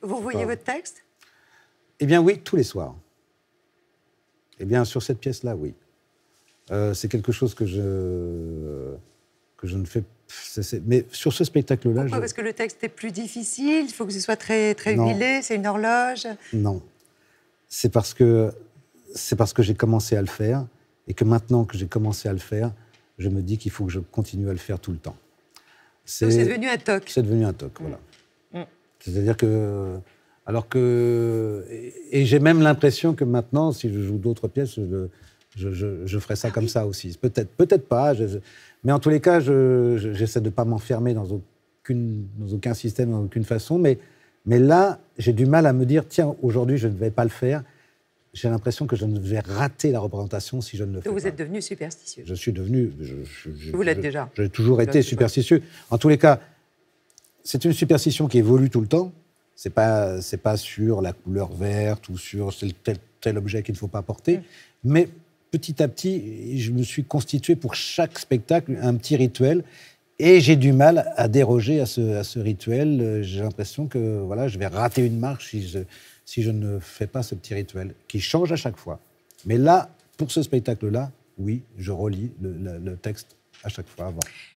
Vous voyez votre texte Eh bien oui, tous les soirs. Eh bien sur cette pièce-là, oui. Euh, c'est quelque chose que je, que je ne fais pas. Mais sur ce spectacle-là. Pourquoi Parce que le texte est plus difficile, il faut que ce soit très, très c'est une horloge Non. C'est parce que, parce que j'ai commencé à le faire et que maintenant que j'ai commencé à le faire, je me dis qu'il faut que je continue à le faire tout le temps. C'est devenu un toc. C'est devenu un toc, voilà. C'est-à-dire que. Alors que. Et, j'ai même l'impression que maintenant, si je joue d'autres pièces, je, ferai ça comme ça aussi. Peut-être peut, -être, pas. mais en tous les cas, j'essaie de ne pas m'enfermer dans, aucun système, dans aucune façon. Mais, mais là, j'ai du mal à me dire tiens, aujourd'hui, je ne vais pas le faire j'ai l'impression que je vais rater la représentation si je ne le fais vous pas. Vous êtes devenu superstitieux. Je suis devenu. Je, vous l'êtes déjà. J'ai toujours été superstitieux. En tous les cas, c'est une superstition qui évolue tout le temps. C'est pas, pas sur la couleur verte ou sur tel, tel objet qu'il ne faut pas porter. Mm. Mais petit à petit, je me suis constitué pour chaque spectacle un petit rituel. Et j'ai du mal à déroger à ce, rituel. J'ai l'impression que voilà, je vais rater une marche si je, ne fais pas ce petit rituel, qui change à chaque fois. Mais là, pour ce spectacle-là, oui, je relis le, le texte à chaque fois avant.